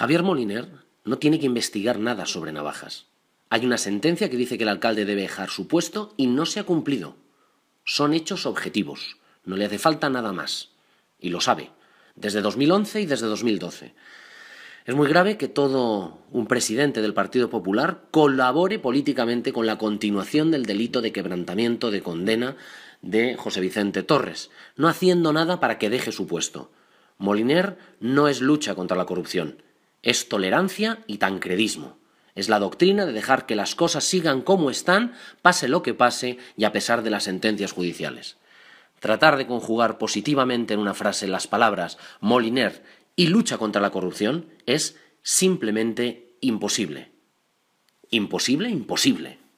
Javier Moliner no tiene que investigar nada sobre navajas. Hay una sentencia que dice que el alcalde debe dejar su puesto y no se ha cumplido. Son hechos objetivos, no le hace falta nada más. Y lo sabe, desde 2011 y desde 2012. Es muy grave que todo un presidente del Partido Popular colabore políticamente con la continuación del delito de quebrantamiento de condena de José Vicente Torres, no haciendo nada para que deje su puesto. Moliner no es lucha contra la corrupción, es tolerancia y tancredismo. Es la doctrina de dejar que las cosas sigan como están, pase lo que pase y a pesar de las sentencias judiciales. Tratar de conjugar positivamente en una frase las palabras Moliner y lucha contra la corrupción es simplemente imposible. Imposible, imposible.